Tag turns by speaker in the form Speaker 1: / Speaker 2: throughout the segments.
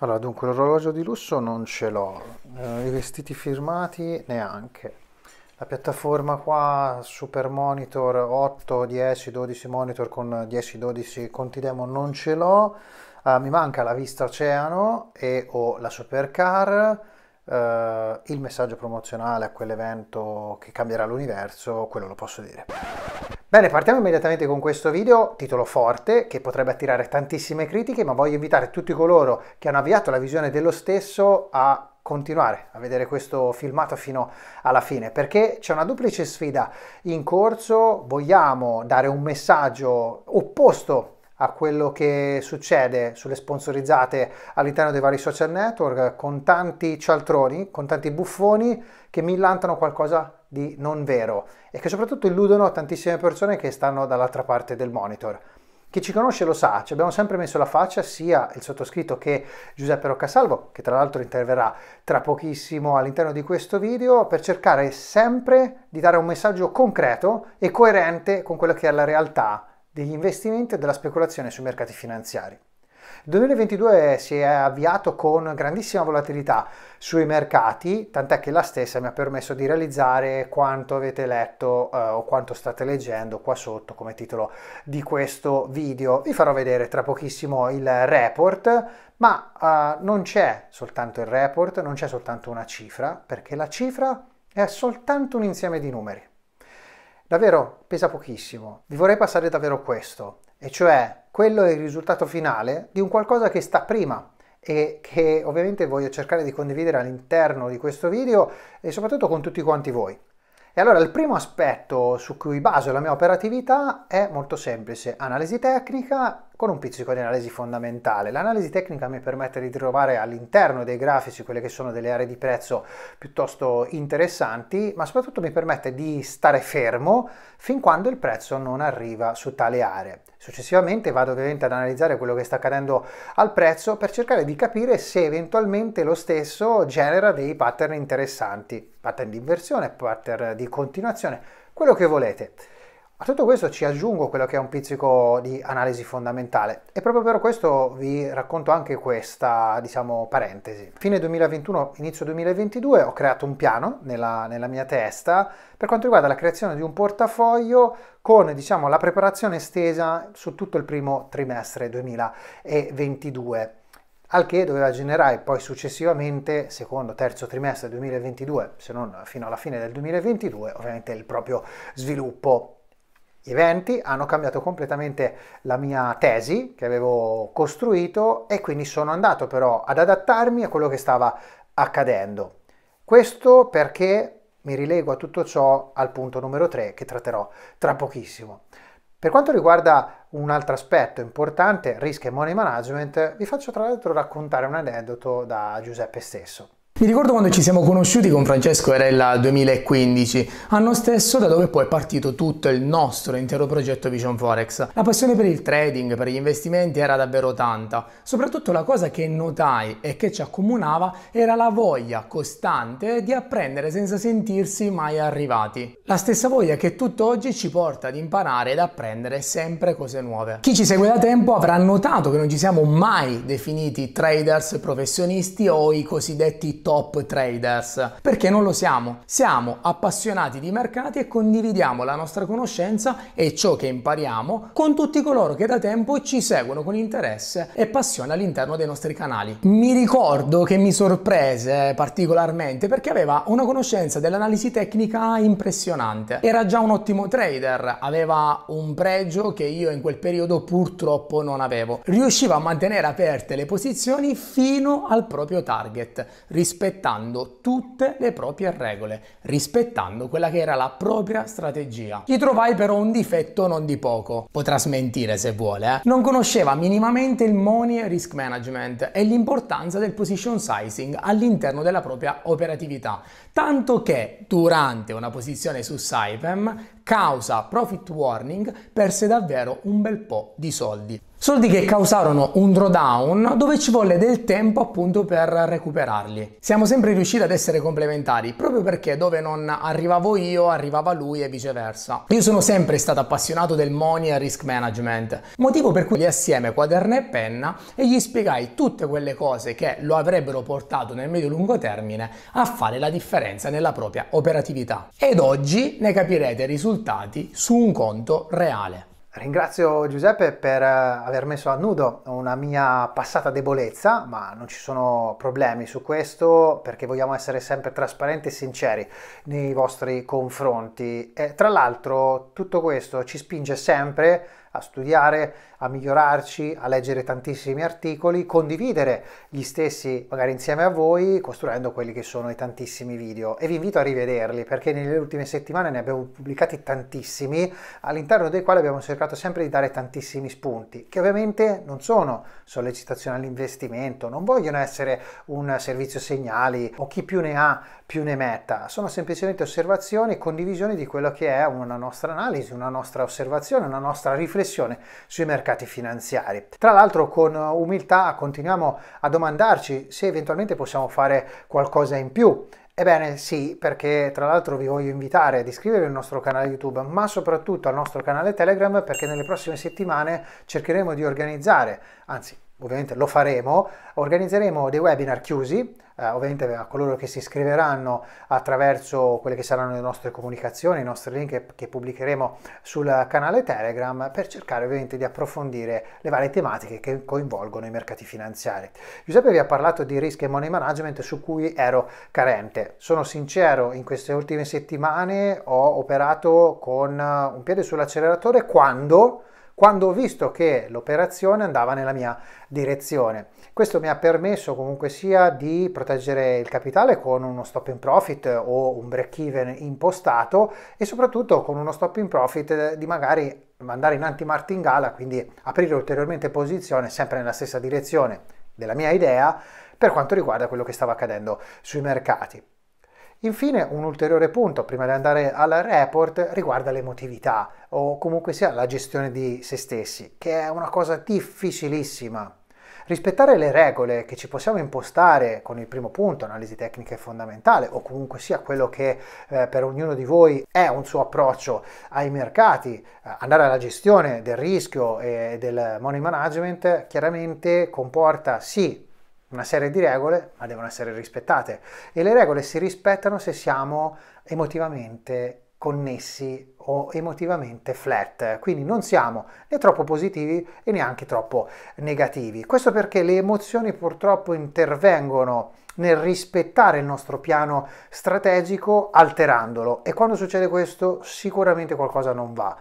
Speaker 1: Allora, dunque, l'orologio di lusso non ce l'ho, eh, i vestiti firmati neanche. La piattaforma qua, super monitor 8, 10, 12 monitor con 10, 12 conti demo non ce l'ho. Eh, mi manca la vista oceano e ho la supercar, eh, il messaggio promozionale a quell'evento che cambierà l'universo, quello lo posso dire. Bene, partiamo immediatamente con questo video, titolo forte, che potrebbe attirare tantissime critiche, ma voglio invitare tutti coloro che hanno avviato la visione dello stesso a continuare a vedere questo filmato fino alla fine perché c'è una duplice sfida in corso vogliamo dare un messaggio opposto a quello che succede sulle sponsorizzate all'interno dei vari social network con tanti cialtroni con tanti buffoni che millantano qualcosa di non vero e che soprattutto illudono tantissime persone che stanno dall'altra parte del monitor. Chi ci conosce lo sa, ci abbiamo sempre messo la faccia sia il sottoscritto che Giuseppe Roccasalvo, che tra l'altro interverrà tra pochissimo all'interno di questo video, per cercare sempre di dare un messaggio concreto e coerente con quella che è la realtà degli investimenti e della speculazione sui mercati finanziari. 2022 si è avviato con grandissima volatilità sui mercati, tant'è che la stessa mi ha permesso di realizzare quanto avete letto eh, o quanto state leggendo qua sotto come titolo di questo video. Vi farò vedere tra pochissimo il report, ma eh, non c'è soltanto il report, non c'è soltanto una cifra, perché la cifra è soltanto un insieme di numeri. Davvero pesa pochissimo. Vi vorrei passare davvero questo e cioè quello è il risultato finale di un qualcosa che sta prima e che ovviamente voglio cercare di condividere all'interno di questo video e soprattutto con tutti quanti voi. E allora il primo aspetto su cui baso la mia operatività è molto semplice, analisi tecnica con un pizzico di analisi fondamentale. L'analisi tecnica mi permette di trovare all'interno dei grafici quelle che sono delle aree di prezzo piuttosto interessanti, ma soprattutto mi permette di stare fermo fin quando il prezzo non arriva su tale area. Successivamente vado ovviamente ad analizzare quello che sta accadendo al prezzo per cercare di capire se eventualmente lo stesso genera dei pattern interessanti, pattern di inversione, pattern di continuazione, quello che volete. A tutto questo ci aggiungo quello che è un pizzico di analisi fondamentale e proprio per questo vi racconto anche questa, diciamo, parentesi. Fine 2021, inizio 2022 ho creato un piano nella, nella mia testa per quanto riguarda la creazione di un portafoglio con, diciamo, la preparazione estesa su tutto il primo trimestre 2022 al che doveva generare poi successivamente, secondo terzo trimestre 2022, se non fino alla fine del 2022, ovviamente il proprio sviluppo eventi hanno cambiato completamente la mia tesi che avevo costruito e quindi sono andato però ad adattarmi a quello che stava accadendo. Questo perché mi rilego a tutto ciò al punto numero 3 che tratterò tra pochissimo. Per quanto riguarda un altro aspetto importante, risk e money management, vi faccio tra l'altro raccontare un aneddoto da Giuseppe stesso.
Speaker 2: Mi ricordo quando ci siamo conosciuti con Francesco Erella 2015, anno stesso da dove poi è partito tutto il nostro intero progetto Vision Forex. La passione per il trading, per gli investimenti era davvero tanta. Soprattutto la cosa che notai e che ci accomunava era la voglia costante di apprendere senza sentirsi mai arrivati. La stessa voglia che tutt'oggi ci porta ad imparare ed apprendere sempre cose nuove. Chi ci segue da tempo avrà notato che non ci siamo mai definiti traders professionisti o i cosiddetti top traders, perché non lo siamo. Siamo appassionati di mercati e condividiamo la nostra conoscenza e ciò che impariamo con tutti coloro che da tempo ci seguono con interesse e passione all'interno dei nostri canali. Mi ricordo che mi sorprese particolarmente perché aveva una conoscenza dell'analisi tecnica impressionante. Era già un ottimo trader, aveva un pregio che io in quel periodo purtroppo non avevo. Riusciva a mantenere aperte le posizioni fino al proprio target rispetto rispettando tutte le proprie regole, rispettando quella che era la propria strategia. Gli trovai però un difetto non di poco, potrà smentire se vuole, eh? non conosceva minimamente il money risk management e l'importanza del position sizing all'interno della propria operatività, tanto che durante una posizione su Saipem causa profit warning perse davvero un bel po' di soldi. Soldi che causarono un drawdown dove ci volle del tempo appunto per recuperarli. Siamo sempre riusciti ad essere complementari proprio perché dove non arrivavo io arrivava lui e viceversa. Io sono sempre stato appassionato del money e risk management, motivo per cui assieme quaderno e penna e gli spiegai tutte quelle cose che lo avrebbero portato nel medio-lungo termine a fare la differenza nella propria operatività. Ed oggi ne capirete risultati risultati su un conto reale. Ringrazio
Speaker 1: Giuseppe per eh, aver messo a nudo una mia passata debolezza, ma non ci sono problemi su questo perché vogliamo essere sempre trasparenti e sinceri nei vostri confronti. E, tra l'altro tutto questo ci spinge sempre a studiare, a migliorarci, a leggere tantissimi articoli, condividere gli stessi magari insieme a voi costruendo quelli che sono i tantissimi video e vi invito a rivederli perché nelle ultime settimane ne abbiamo pubblicati tantissimi all'interno dei quali abbiamo cercato sempre di dare tantissimi spunti che ovviamente non sono sollecitazioni all'investimento, non vogliono essere un servizio segnali o chi più ne ha più ne metta, sono semplicemente osservazioni e condivisioni di quello che è una nostra analisi, una nostra osservazione, una nostra riflessione riflessione sui mercati finanziari. Tra l'altro con umiltà continuiamo a domandarci se eventualmente possiamo fare qualcosa in più Ebbene sì, perché tra l'altro vi voglio invitare ad iscrivervi al nostro canale YouTube, ma soprattutto al nostro canale Telegram, perché nelle prossime settimane cercheremo di organizzare, anzi ovviamente lo faremo, organizzeremo dei webinar chiusi, eh, ovviamente a coloro che si iscriveranno attraverso quelle che saranno le nostre comunicazioni, i nostri link che, pubblicheremo sul canale Telegram per cercare ovviamente di approfondire le varie tematiche che coinvolgono i mercati finanziari. Giuseppe vi ha parlato di risk e money management su cui ero carente. Sono sincero, in queste ultime settimane ho operato con un piede sull'acceleratore quando quando ho visto che l'operazione andava nella mia direzione. Questo mi ha permesso comunque sia di proteggere il capitale con uno stop in profit o un break even impostato e soprattutto con uno stop in profit di magari andare in antimartingala, quindi aprire ulteriormente posizione sempre nella stessa direzione della mia idea per quanto riguarda quello che stava accadendo sui mercati. Infine un ulteriore punto prima di andare al report riguarda l'emotività o comunque sia la gestione di se stessi, che è una cosa difficilissima. Rispettare le regole che ci possiamo impostare con il primo punto, analisi tecnica è fondamentale, o comunque sia quello che eh, per ognuno di voi è un suo approccio ai mercati, eh, andare alla gestione del rischio e del money management chiaramente comporta sì una serie di regole, ma devono essere rispettate. E le regole si rispettano se siamo emotivamente connessi o emotivamente flat, quindi non siamo né troppo positivi e neanche troppo negativi. Questo perché le emozioni purtroppo intervengono nel rispettare il nostro piano strategico alterandolo e quando succede questo sicuramente qualcosa non va.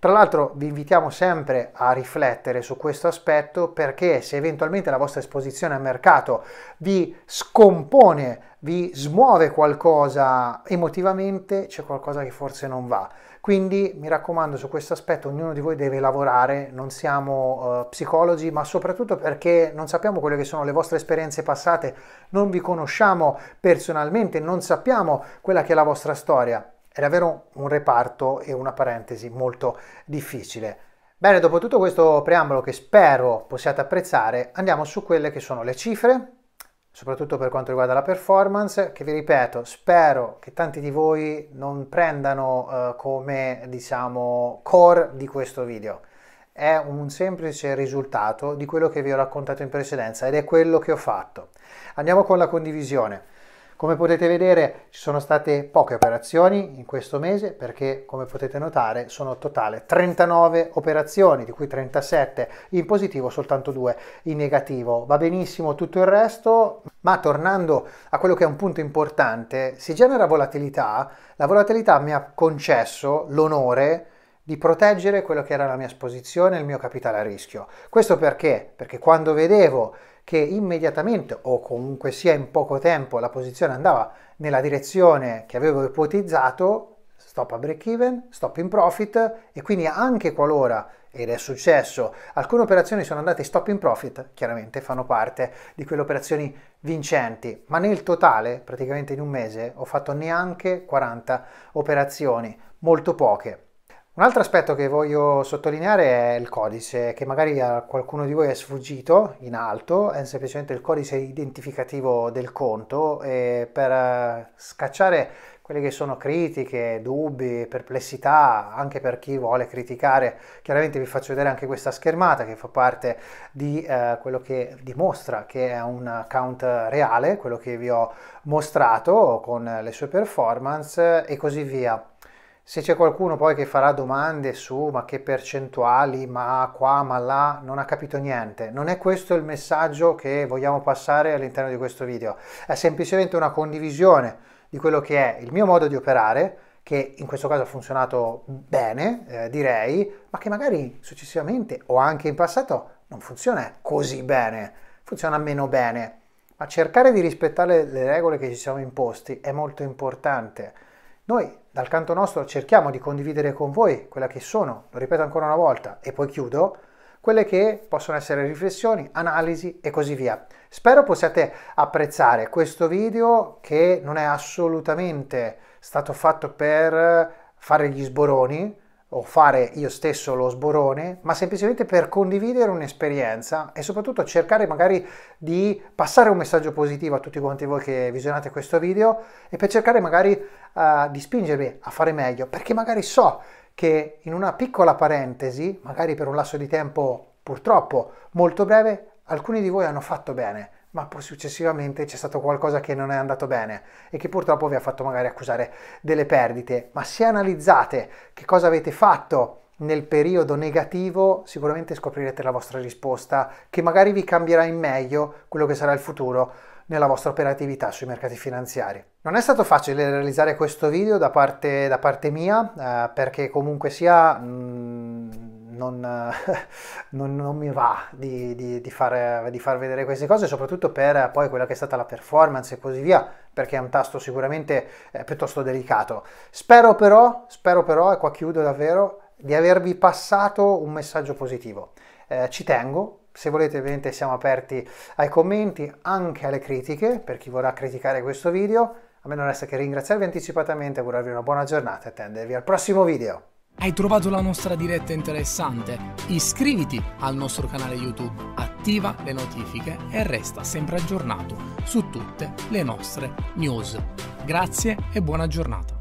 Speaker 1: Tra l'altro vi invitiamo sempre a riflettere su questo aspetto perché se eventualmente la vostra esposizione al mercato vi scompone vi smuove qualcosa emotivamente, c'è qualcosa che forse non va. Quindi mi raccomando, su questo aspetto ognuno di voi deve lavorare, non siamo uh, psicologi, ma soprattutto perché non sappiamo quelle che sono le vostre esperienze passate, non vi conosciamo personalmente, non sappiamo quella che è la vostra storia. È davvero un reparto e una parentesi molto difficile. Bene, dopo tutto questo preambolo che spero possiate apprezzare, andiamo su quelle che sono le cifre, soprattutto per quanto riguarda la performance, che vi ripeto, spero che tanti di voi non prendano eh, come, diciamo, core di questo video. È un semplice risultato di quello che vi ho raccontato in precedenza ed è quello che ho fatto. Andiamo con la condivisione. Come potete vedere ci sono state poche operazioni in questo mese perché come potete notare sono totale 39 operazioni di cui 37 in positivo soltanto 2 in negativo. Va benissimo tutto il resto ma tornando a quello che è un punto importante si genera volatilità. La volatilità mi ha concesso l'onore di proteggere quello che era la mia esposizione, il mio capitale a rischio. Questo perché? Perché quando vedevo che immediatamente o comunque sia in poco tempo la posizione andava nella direzione che avevo ipotizzato, stop a break even, stop in profit e quindi anche qualora ed è successo. Alcune operazioni sono andate stop in profit, chiaramente fanno parte di quelle operazioni vincenti, ma nel totale, praticamente in un mese, ho fatto neanche 40 operazioni, molto poche. Un altro aspetto che voglio sottolineare è il codice, che magari a qualcuno di voi è sfuggito in alto, è semplicemente il codice identificativo del conto e per eh, scacciare quelle che sono critiche, dubbi, perplessità, anche per chi vuole criticare. Chiaramente vi faccio vedere anche questa schermata che fa parte di eh, quello che dimostra che è un account reale, quello che vi ho mostrato con le sue performance e così via. Se c'è qualcuno poi che farà domande su ma che percentuali, ma qua, ma là, non ha capito niente. Non è questo il messaggio che vogliamo passare all'interno di questo video. È semplicemente una condivisione di quello che è il mio modo di operare, che in questo caso ha funzionato bene, eh, direi, ma che magari successivamente o anche in passato non funziona così bene, funziona meno bene. Ma cercare di rispettare le regole che ci siamo imposti è molto importante. Noi dal canto nostro cerchiamo di condividere con voi quella che sono, lo ripeto ancora una volta e poi chiudo, quelle che possono essere riflessioni, analisi e così via. Spero possiate apprezzare questo video che non è assolutamente stato fatto per fare gli sboroni, o fare io stesso lo sborone, ma semplicemente per condividere un'esperienza e soprattutto cercare magari di passare un messaggio positivo a tutti quanti voi che visionate questo video e per cercare magari uh, di spingervi a fare meglio, perché magari so che in una piccola parentesi, magari per un lasso di tempo purtroppo molto breve, alcuni di voi hanno fatto bene ma poi successivamente c'è stato qualcosa che non è andato bene e che purtroppo vi ha fatto magari accusare delle perdite. Ma se analizzate che cosa avete fatto nel periodo negativo, sicuramente scoprirete la vostra risposta che magari vi cambierà in meglio quello che sarà il futuro nella vostra operatività sui mercati finanziari. Non è stato facile realizzare questo video da parte, da parte mia eh, perché comunque sia... Mh, mm, non, non, non mi va di, di, di, far, di, far, vedere queste cose, soprattutto per eh, poi quella che è stata la performance e così via, perché è un tasto sicuramente eh, piuttosto delicato. Spero però, spero però, e qua chiudo davvero, di avervi passato un messaggio positivo. Eh, ci tengo, se volete ovviamente siamo aperti ai commenti, anche alle critiche, per chi vorrà criticare questo video. A me non resta che ringraziarvi anticipatamente, augurarvi una buona giornata e attendervi al prossimo video.
Speaker 2: Hai trovato la nostra diretta interessante? Iscriviti al nostro canale YouTube, attiva le notifiche e resta sempre aggiornato su tutte le nostre news. Grazie e buona giornata.